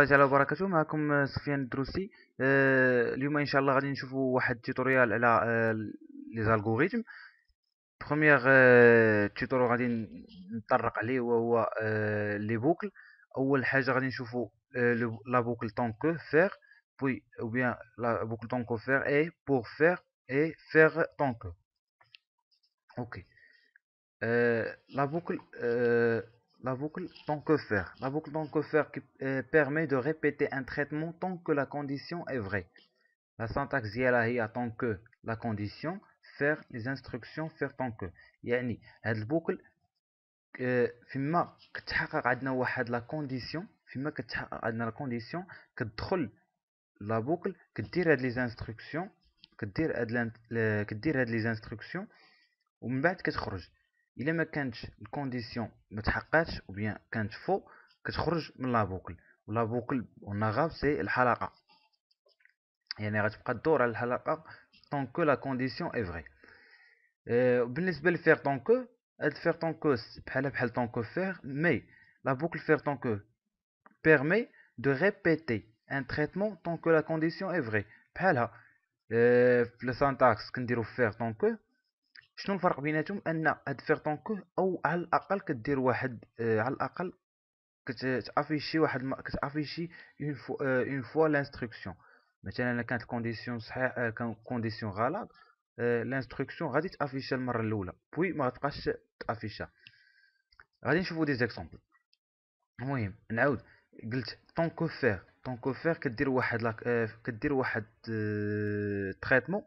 الله تعالى وبركاته معكم آه، سفيان الدروسي آه، اليوم ان شاء الله غادي نشوفوا واحد التوتوريال على آه، لي زالغوريثم بروميير تيتور غادي نطرق عليه وهو لي بوكل اول حاجه غادي نشوفوا لا بوكل طون كو فير بوي او بيان لا بوكل طون كو فير اي بور فير اي فير طون كو اوكي لا بوكل La boucle tant que faire. La boucle tant que faire permet de répéter un traitement tant que la condition est vraie. La syntaxe a tant que la condition, faire les instructions faire tant que. يعني euh, la condition. فيما que عندنا la condition. que la condition, condition لا la boucle, que dire كدير instructions, que dire les instructions instructions si la condition n'est pas correcte ou si c'est faux elle sort de la boucle et la boucle en arabe c'est le « halaqa » il y dire qu'elle va rester le « tant que la condition est vraie et pour le « faire tant que » il faut faire tant que faire tant que » mais la boucle « faire tant que » permet de répéter un traitement tant que la condition est vraie comme dans la syntaxe on dit « faire tant que » شنو الفرق بيناتهم ان هاد فيرتونكوه او على الاقل كدير واحد آه على الاقل كتافيشي واحد كتافيشي اون فوا اون فوا لانستركسيون مثلا الا كانت الكونديسيون صحيح آه كان كونديسيون غلط آه لانستركسيون غادي تافيشي المره الاولى بوي ما غتبقاش تافيشا غادي نشوفو دي زيكزامبل المهم نعاود قلت طون كو فير طون كو فير كدير واحد لك... آه، كدير واحد تريتمون آه،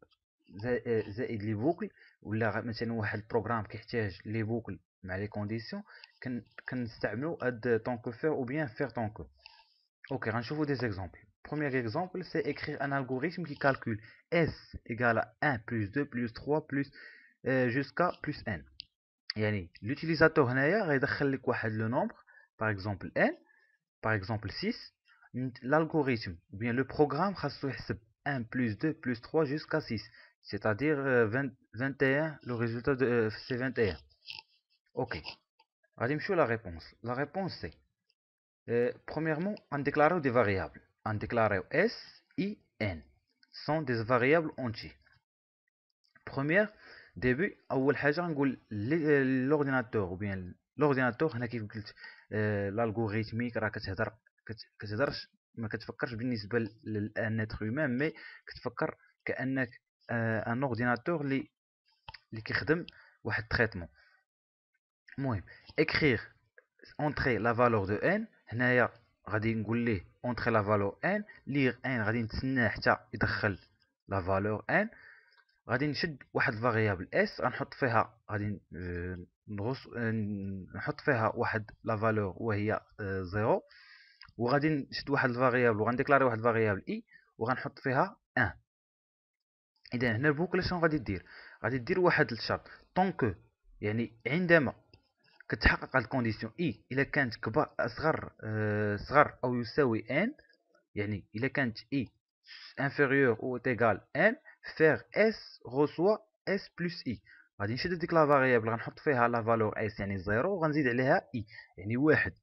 زائد لي بوكل ولا les واحد les كيحتاج لي بوكل conditions tant que faire ou faire ou tant que je vais vous vous des exemples Premier exemple, c'est écrire un algorithme qui calcule S égale à 1 plus 2 plus 3 plus euh, jusqu'à plus N. L'utilisateur va le nombre, par exemple N, par exemple 6. L'algorithme, ou bien le programme, va 1 plus 2 plus 3 jusqu'à 6 c'est-à-dire 21, euh, le résultat de euh, c'est 21. Ok. Allez, la réponse. La réponse c'est, euh, premièrement, on déclarant des variables. On déclare S, I, N. sont des variables entières. Première, début, أول حاجة l'ordinateur ou bien l'ordinateur هنا mais l'algorithmique راه on بالنسبة humain mais ان اورديناتور لي لي كيخدم واحد تريتمون المهم اكريغ اونتري لا فالور دو ان هنايا غادي نقول ليه اونتري لا فالور ان لير ان غادي نتسناه حتى يدخل لا فالور ان غادي نشد واحد الفاريابل اس غنحط فيها غادي نغص آه، آه، نحط فيها واحد لا فالور وهي زيرو آه، وغادي نشد واحد الفاريابل وغنديكلاري واحد الفاريابل اي وغنحط فيها ان اذا هنا البوكله شنو غادي دير غادي دير واحد الشرط طونكو يعني عندما كتحقق الكونديسيون اي e، الا كانت كبار اصغر أه صغر او يساوي ان يعني الا كانت اي انفيريور او ايغال ان فير اس reçoit اس بلس اي غادي نشد ديك لا فاريابل غنحط فيها لا فالور اس يعني زيرو وغنزيد عليها اي e، يعني واحد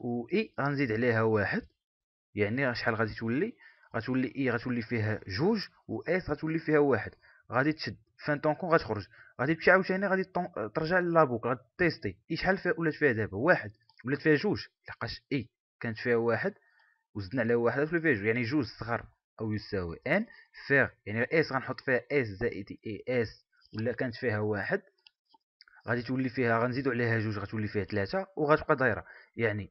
و اي e غنزيد عليها واحد يعني شحال غادي تولي غتولي اي غتولي فيها جوج و اس غتولي فيها واحد غادي تشد فان طونكون غتخرج غادي تمشي عاوتاني غادي ترجع للابوك غادي تيستي اي شحال فيها ولات فيها دابا واحد ولات فيها جوج لحقاش اي كانت فيها واحد وزدنا على واحد غتولي فيها جوج يعني جوج صغر او يساوي ان فيغ يعني اس غنحط فيها اس زائد اي اس ولا كانت فيها واحد غادي تولي فيها غنزيدو عليها جوج غتولي فيها ثلاثة وغتبقى دايرة يعني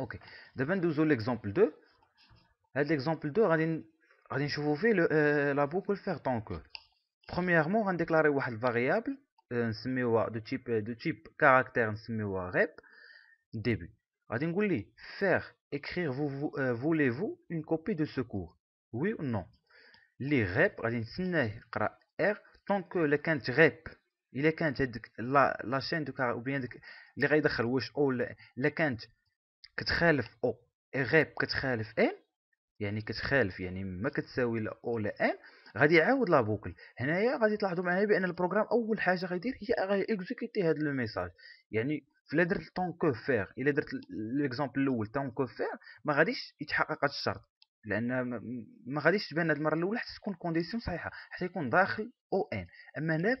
Ok. Devant de l'exemple 2. Hein, l'exemple 2, on a une, la boucle de faire. La tant que. Premièrement, on déclarer une variable euh, de type, euh, de type caractère On l'appelle rep. Début. On va une Faire écrire euh, voulez-vous une copie de ce cours. Oui ou non. Les rep, on va une semoir tant que le quint rep. Il est quint la chaîne de caractère les ou bien le quint. كتخالف او إيه غيب كتخالف ان يعني كتخالف يعني ما كتساوي لا او لا ان غادي يعاود لا بوكل هنايا غادي تلاحظوا معايا بان البروغرام اول حاجه غيدير هي غيكزيكيتي هذا لو ميساج يعني فلا درت طون كو فير الا درت ليكزومبل الاول طون كو فير ما غاديش يتحقق هذا الشرط لان ما غاديش تبان هذه المره الاولى حتى تكون كونديسيون صحيحه حتى يكون داخل او ان اما هنا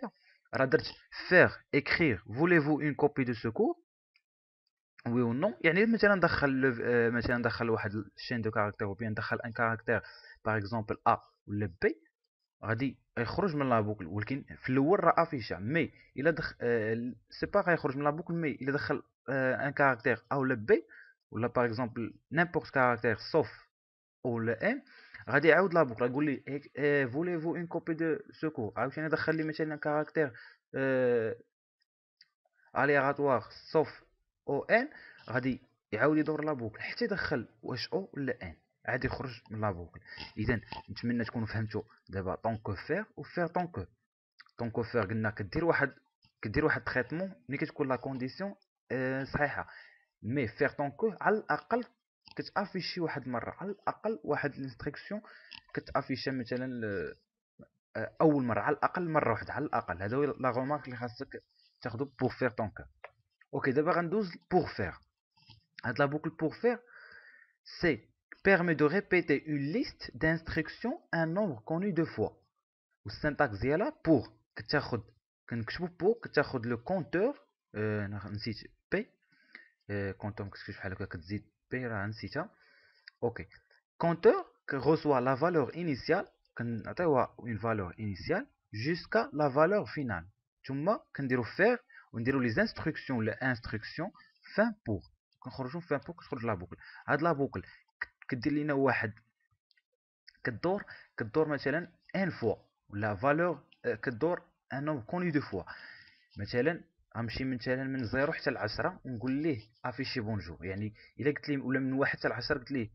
راه درت فير اكرير فوليفو اون كوبي دو سكور وي ونو يعني مثلا ندخل آه، مثلا دخل واحد الشين دو كاركتير بيان دخل ان كاركتير باغ اكزومبل ا ولا بي غادي يخرج من لابوكل ولكن في الاول راه افيشا مي الا دخل سي با غيخرج من لابوكل مي الا دخل ان كاركتير ا ولا بي ولا باغ اكزومبل نيمبورت كاركتير سوف لا ام غادي يعاود لابوكل يقول لي فولي فو اون كوبي دو سوكو عاوتاني دخل لي مثلا كاركتير اليغاتوار آه، سوف او ان غادي يعاود يدور لابوكل حتى يدخل واش او ولا ان عاد يخرج من لابوكل اذا نتمنى تكونوا فهمتوا دابا طونكو فير فير طونكو طونكو فير قلنا كدير واحد كدير واحد تريتمون ملي كتكون لا آه، كونديسيون صحيحه مي فير طونكو على الاقل كتافيشي واحد المره على الاقل واحد الانستركسيون كتافيشها مثلا آه، اول مره على الاقل مره واحده على الاقل هذا هو لا غومارك اللي خاصك تاخذو بوغ فير طونكو Ok, d'abord un 12 pour faire. La boucle pour faire, c'est permet de répéter une liste d'instructions un nombre connu deux fois. Ou syntaxe là pour que tu pour que le compteur euh, P, compteur, que reçoit la valeur initiale une valeur initiale jusqu'à la valeur finale ثم كنديرو faire ونديروا لي زانستركسيون ولا انستركسيون فان بوغ كنخرجوا فان بوغ كتخرج لا بوكل هاد لا بوكل كدير لينا واحد كدور كدور مثلا ان فوا ولا فالور آه، كدور ان كوني دو فوا مثلا غنمشي مثلا من زيرو حتى لعشرة ونقول ليه افيشي بونجو يعني الا قلت ليه ولا من واحد حتى لعشرة قلت ليه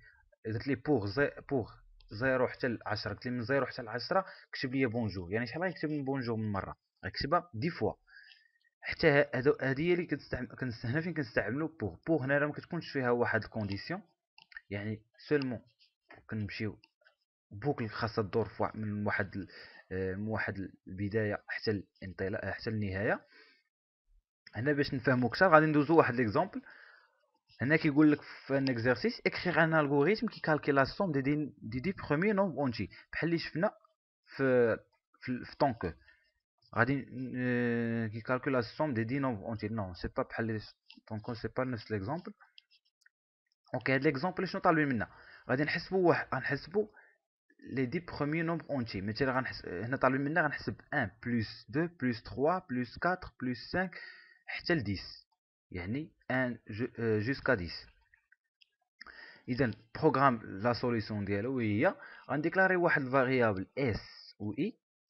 قلت ليه بوغ زي بوغ زيرو حتى لعشرة قلت ليه من زيرو حتى لعشرة كتب ليا بونجو يعني شحال غيكتب من بونجو من مرة غيكتبها دي فوا حتى هادي هي اللي كنستعمل فين كنستعملو بوغ بوغ هنا راه مكتكونش فيها واحد الكونديسيون يعني سولمون كنمشيو بوكل خاصه تدور من واحد آه، من واحد البدايه حتى الانطلاق حتى النهايه هنا باش نفهمو كثر غادي ندوزو واحد ليكزامبل هنا كيقول لك في ان اكزرسيس اكريغ ان الغوريثم كي لا سوم دي دي دي, دي بروميي نومبر اونتي بحال اللي شفنا في في, في طونكو Euh, qui calcule la somme des 10 nombres entiers? Non, ce n'est pas le exemple. Ok, l'exemple, je vais vous Je les 10 premiers nombres entiers. Je vais 1 plus 2 plus 3 plus 4 plus 5 euh, jusqu'à 10. Je vais de la solution. Je vais vous déclarer une variable S ou I.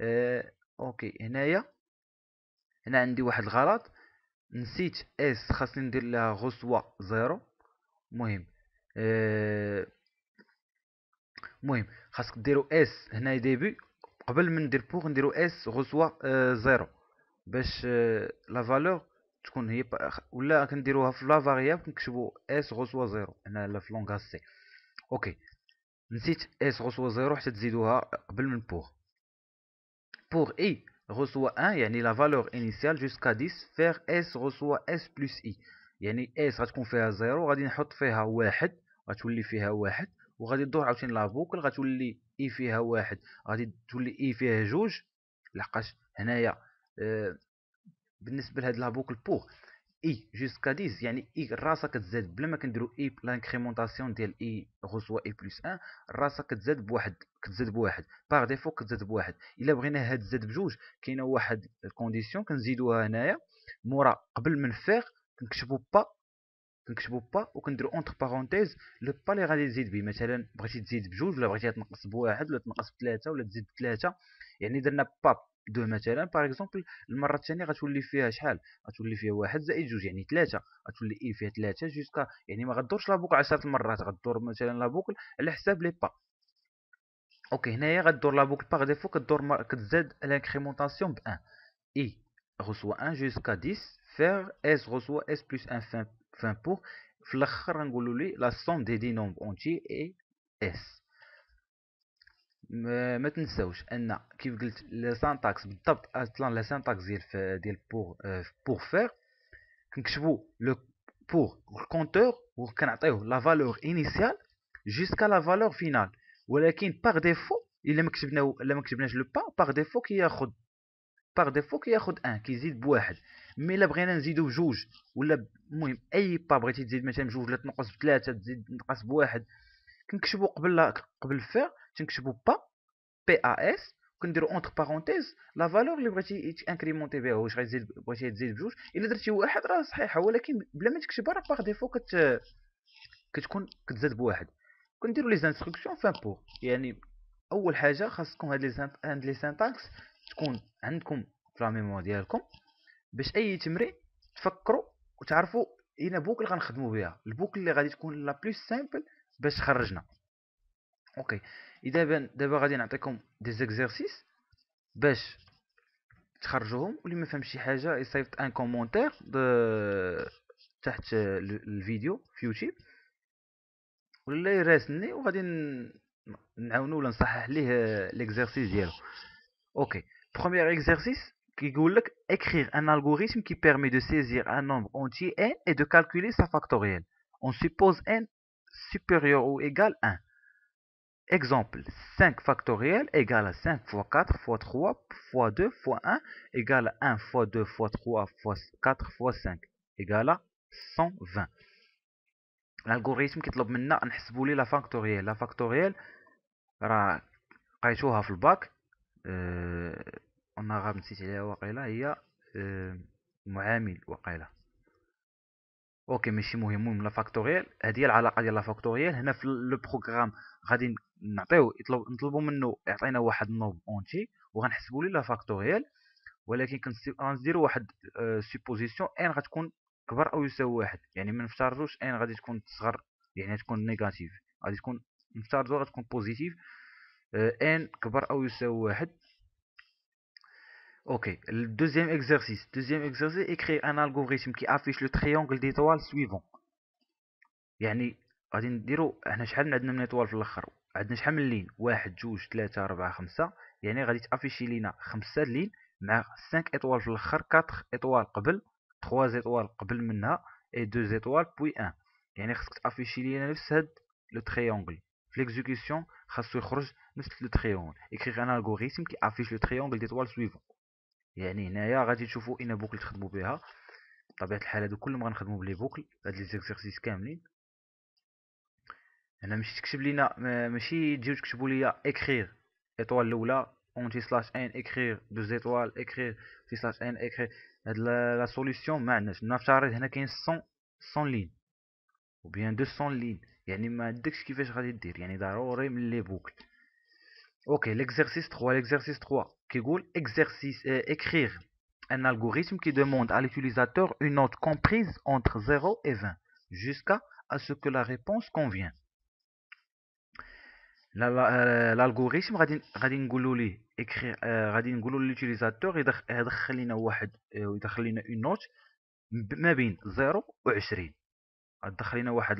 آه، اوكي هنايا هنا عندي واحد الغلط نسيت اس خاصني ندير لها غصوه زيرو مهم آه، مهم خاصك ديرو اس هنا ديبي قبل من ندير بوغ نديرو اس غصوه آه، زيرو باش لا فالور تكون هي ولا كنديروها في لا فاريابل كنكتبو اس غصوه زيرو هنا لا فلونغاسي سي اوكي نسيت اس غصوه زيرو حتى تزيدوها قبل من بوغ Pour i reçoit 1 يعني la valeur initiale jusqu'à 10 faire s reçoit s plus i يعني اس غتكون فيها 0 غادي نحط فيها واحد غتولي فيها واحد وغادي تدور عاوتاني لا بوكل غتولي اي فيها واحد غادي تولي اي فيها جوج لحقاش هنايا آه، بالنسبه لهاد لا بوكل بوغ اي جوسكا 10 يعني اي الراسه كتزاد بلا ما كنديرو اي لانكريمونطاسيون ديال اي غوسوا اي بلس 1 الراسه كتزاد بواحد كتزاد بواحد باغ ديفو كتزاد بواحد الا بغيناها تزاد بجوج كاينه واحد الكونديسيون كنزيدوها هنايا مورا قبل من فيغ كنكتبو با كنكتبو با وكنديرو اونتر بارونتيز لو با اللي غادي تزيد به مثلا بغيتي تزيد بجوج ولا بغيتي تنقص بواحد ولا تنقص بثلاثه ولا تزيد بثلاثه يعني درنا با دو مثلا باغ اكزومبل المره الثانيه غتولي فيها شحال غتولي فيها واحد زائد جوج يعني ثلاثه غتولي اي فيها ثلاثه جوسكا يعني ما غدورش لا بوكل المرات غدور مثلا لابوكل على حساب لي با اوكي هنايا غدور لابوكل باغ ديفو كدور مر... كتزاد لانكريمونطاسيون ب 1 اي غسوا 1 جوسكا 10 فير اس غسوا اس بلس 1 فان فان بور في الاخر غنقولوا لي لا سوم دي دي نومبر اونتي اي اس ما تنساوش ان كيف قلت لي سانتاكس بالضبط اصلا لا سانتاكس ديال ديال بور بوغ فير كنكتبوا لو بوغ الكونتور وكنعطيوه لا فالور انيسيال جوسكا لا فالور فينال ولكن باغ ديفو الا ما كتبنا الا ما كتبناش لو با باغ ديفو كياخذ باغ ديفو كياخذ ان كيزيد بواحد مي الا بغينا نزيدو بجوج ولا المهم اي با بغيتي تزيد مثلا بجوج ولا تنقص بثلاثه تزيد تنقص بواحد كنكتبو قبل قبل فير تنكتبو با بي ا اس كنديرو اونتر بارونتيز لا فالور اللي بغيتي تانكريمونتي بها واش غيزيد بغيتي تزيد بجوج الا درتي واحد راه صحيحه ولكن بلا ما تكتبها راه باغ ديفو كت كتكون كتزاد بواحد كنديرو لي زانستركسيون فان بور يعني اول حاجه خاصكم هاد لي هاد لي سينتاكس تكون عندكم في لا ميموار ديالكم باش اي تمرين تفكروا وتعرفوا اين بوكل غنخدموا بها البوكل اللي غادي تكون لا بلوس سامبل باش تخرجنا اوكي idem d'abord garder un petit des exercices, ben, chargez-les, ils me font chier hein, un commentaire de, sous la vidéo, YouTube, ou les laisse-ni, et garder, nous nous l'encadrons les Ok, premier exercice, qui un algorithme qui permet de saisir un nombre entier n et de calculer sa factorielle. On suppose n supérieur ou égal à 1. Exemple, 5 factoriel égale à 5 x 4 x 3 x 2 x 1 égale à 1 x 2 x 3 x 4 x 5 égale à 120. L'algorithme qui te maintenant, on la factorielle. La factorielle, on va le bac. On a la il y a euh, là. اوكي ماشي مهم المهم لا فاكتوريال هذه هي العلاقه ديال لا فاكتوريال هنا في لو بروغرام غادي نعطيو نطلبوا منه يعطينا واحد النوب اونتي وغنحسبوا ليه لا فاكتوريال ولكن كنديروا واحد سوبوزيسيون آه، ان غتكون كبر او يساوي واحد يعني ما نفترضوش ان غادي تكون تصغر يعني تكون نيجاتيف غادي تكون نفترضوا غتكون بوزيتيف ان آه، كبر او يساوي واحد اوكي الدوزيام اكزرسيس الدوزيام اكزرسيس اكري ان الغوريثم كي افيش لو تريونغل دي طوال سويفون يعني غادي نديرو هنا شحال عندنا من طوال في الاخر عندنا شحال من لين واحد جوج ثلاثة أربعة خمسة يعني غادي تافيشي لينا خمسة لين مع سانك اطوال في الاخر كاتخ اطوال قبل تخواز اطوال قبل منها اي دو اطوال بوي ان يعني خاصك تافيشي لينا نفس هاد لو تريونغل في ليكزيكسيون خاصو يخرج نفس لو تريونغل اكري ان الغوريثم كي افيش لو تريونغل طوال سويفون يعني هنايا غادي تشوفوا ان بوكل تخدموا بها بطبيعه الحال هادو كلهم غنخدموا بلي بوكل هاد لي زيكسيرسيس كاملين هنا ماشي تكتب لينا ماشي تجيو تكتبوا ليا اكريغ ايطوال الاولى اونتي سلاش ان اكريغ دوز ايطوال اكريغ تي سلاش ان اكريغ هاد لا سوليسيون ما عندناش نفترض هنا كاين 100 100 لين وبيان 200 لين يعني ما عندكش كيفاش غادي دير يعني ضروري من لي بوكل Ok, l'exercice 3, l'exercice 3, qui est exercice, écrire un algorithme qui demande à l'utilisateur une note comprise entre 0 et 20, jusqu'à ce que la réponse convient. L'algorithme, la, euh, écrire, euh, l'utilisateur, il une note, ما بين 0 et 20 Il a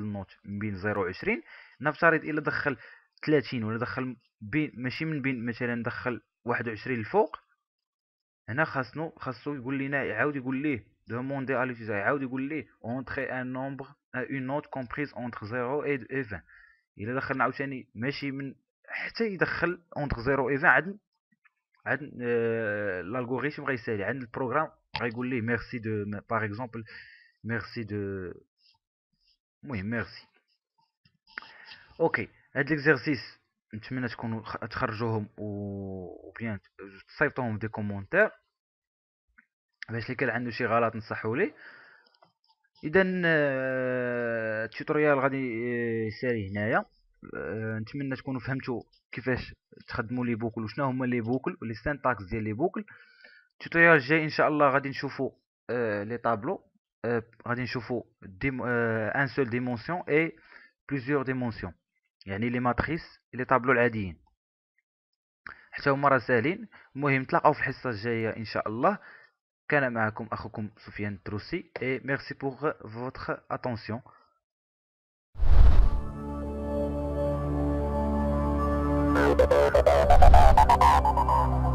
une note من بين 0 et 20 نفترض الا دخل 30 ولا دخل بين ماشي من بين مثلا دخل 21 الفوق هنا خاصنو خاصو يقول لنا يعاود يقول ليه دوموندي على ليتيزا يعاود يقول ليه اونتري ان نومبر اون نوت كومبريز اونتر 0 و 20 الا دخلنا عاوتاني ماشي من حتى يدخل اونتر 0 و 20 عاد عاد الالغوريثم غيسالي عند البروغرام غيقول ليه ميرسي دو باغ اكزومبل ميرسي دو المهم ميرسي اوكي هاد ليكزيرسيس نتمنى تكونوا تخرجوهم و بيان تصيفطوهم دي كومونتير باش اللي كان عنده شي غلط نصحوا لي اذا آه، التوتوريال غادي آه، يسالي هنايا آه، نتمنى تكونوا فهمتوا كيفاش تخدموا لي بوكل وشنو هما لي بوكل ولي سينتاكس ديال لي بوكل التوتوريال الجاي ان شاء الله غادي نشوفوا لي طابلو غادي نشوفوا ان سول ديمونسيون اي بليزيور ديمونسيون يعني لي ماتريس لي طابلو العاديين حتى هما راه ساهلين المهم نتلاقاو في الحصه الجايه ان شاء الله كان معكم اخوكم سفيان التروسي اي ميرسي بوغ فوتغ اتونسيون Thank you.